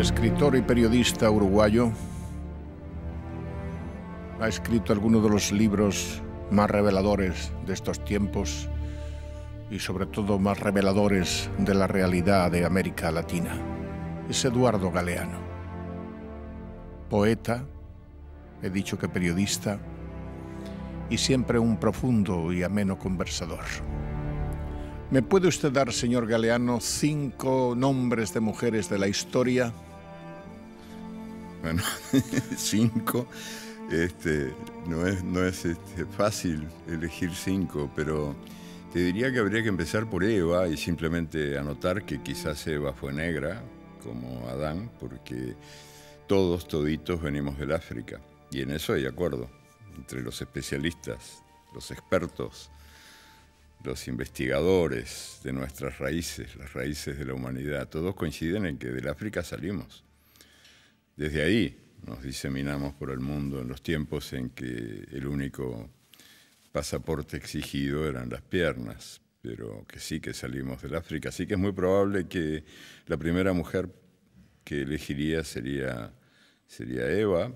escritor y periodista uruguayo, ha escrito algunos de los libros más reveladores de estos tiempos y sobre todo más reveladores de la realidad de América Latina. Es Eduardo Galeano, poeta, he dicho que periodista, y siempre un profundo y ameno conversador. ¿Me puede usted dar, señor Galeano, cinco nombres de mujeres de la historia? Bueno, cinco. Este, no es, no es este, fácil elegir cinco, pero te diría que habría que empezar por Eva y simplemente anotar que quizás Eva fue negra, como Adán, porque todos, toditos venimos del África. Y en eso hay acuerdo entre los especialistas, los expertos los investigadores de nuestras raíces, las raíces de la humanidad, todos coinciden en que del África salimos. Desde ahí nos diseminamos por el mundo en los tiempos en que el único pasaporte exigido eran las piernas, pero que sí que salimos del África. Así que es muy probable que la primera mujer que elegiría sería, sería Eva,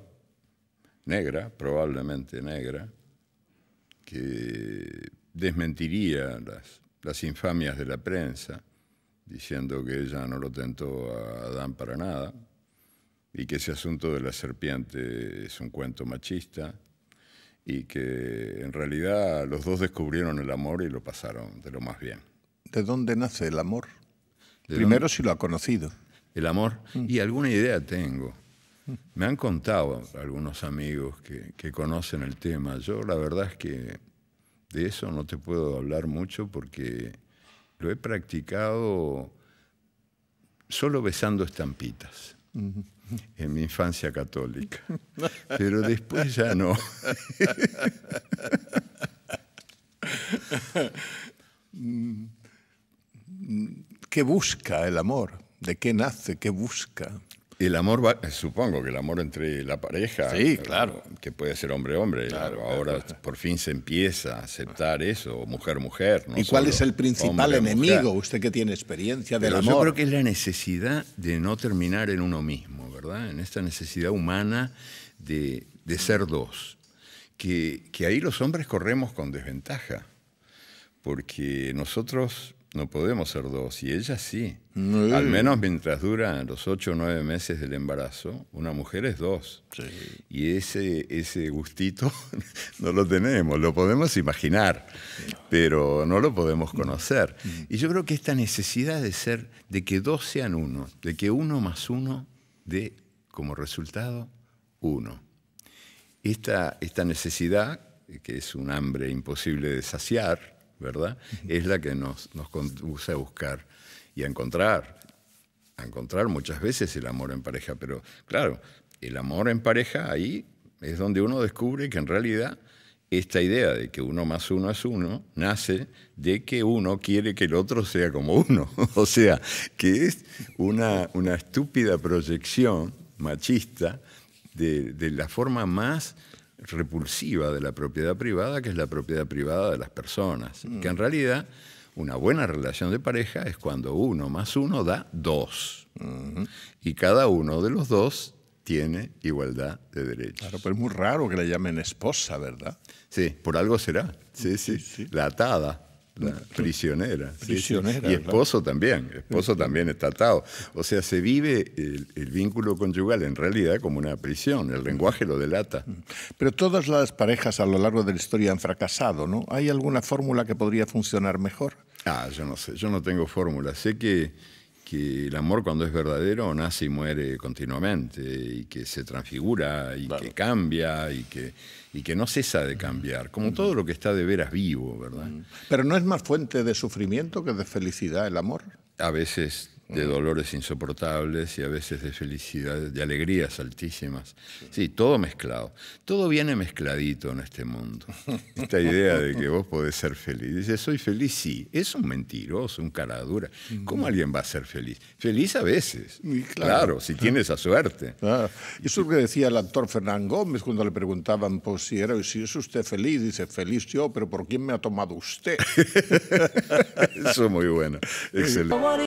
negra, probablemente negra, que desmentiría las, las infamias de la prensa, diciendo que ella no lo tentó a Adán para nada y que ese asunto de la serpiente es un cuento machista y que en realidad los dos descubrieron el amor y lo pasaron de lo más bien. ¿De dónde nace el amor? Primero si lo ha conocido. El amor. Mm. Y alguna idea tengo. Mm. Me han contado algunos amigos que, que conocen el tema. Yo la verdad es que de eso no te puedo hablar mucho porque lo he practicado solo besando estampitas en mi infancia católica. Pero después ya no. ¿Qué busca el amor? ¿De qué nace? ¿Qué busca? El amor, supongo que el amor entre la pareja, eh, claro. que puede ser hombre-hombre, ahora por fin se empieza a aceptar eso, mujer-mujer. ¿Y cuál es el principal enemigo, usted que tiene experiencia del amor? Yo creo que es la necesidad de no terminar en uno mismo, ¿verdad? En esta necesidad humana de, ser dos, que, que ahí los hombres corremos con desventaja, porque nosotros no podemos ser dos, y ella sí. Al menos mientras duran los ocho o nueve meses del embarazo, una mujer es dos. Y ese, ese gustito no lo tenemos, lo podemos imaginar, pero no lo podemos conocer. Mm. Y yo creo que esta necesidad de ser, de que dos sean uno, de que uno más uno dé como resultado uno. Esta, esta necesidad, que es un hambre imposible de saciar, ¿verdad? Es la que nos, nos conduce a buscar y a encontrar, a encontrar muchas veces el amor en pareja, pero claro, el amor en pareja ahí es donde uno descubre que en realidad esta idea de que uno más uno es uno nace de que uno quiere que el otro sea como uno. o sea, que es una, una estúpida proyección machista de, de, la forma más repulsiva de la propiedad privada, que es la propiedad privada de las personas. Mm. Que en realidad una buena relación de pareja es cuando uno más uno da dos. Y cada uno de los dos tiene igualdad de derechos. Claro, pero pues es muy raro que la llamen esposa, ¿verdad? Sí, por algo será. Sí, sí, sí. La atada prisionera. prisionera Y esposo también, esposo este. también está atado. O sea, se vive el, el, vínculo conyugal en realidad como una prisión, el lenguaje lo delata. Mm. Pero todas las parejas a lo largo de la historia han fracasado, ¿no? ¿Hay alguna fórmula que podría funcionar mejor? Ah, yo no sé, yo no tengo fórmula. Sé que que el amor cuando es verdadero nace y muere continuamente y que se transfigura y que cambia y que, y que no cesa de cambiar, como todo lo que está de veras vivo, ¿verdad? Pero no es más fuente de sufrimiento que de felicidad el amor. A veces de dolores insoportables y a veces de felicidades, de alegrías altísimas. Sí, todo mezclado. Todo viene mezcladito en este mundo. Esta idea de que vos podés ser feliz. Dice, soy feliz, sí. Es un mentiroso, un dura. ¿Cómo alguien va a ser feliz? Feliz a veces. claro, si tiene esa suerte. eso es lo que decía el actor Fernán Gómez cuando le preguntaban pues, si, era, si es usted feliz. Dice, feliz yo, pero ¿por quién me ha tomado usted? eso es muy bueno. Excelente.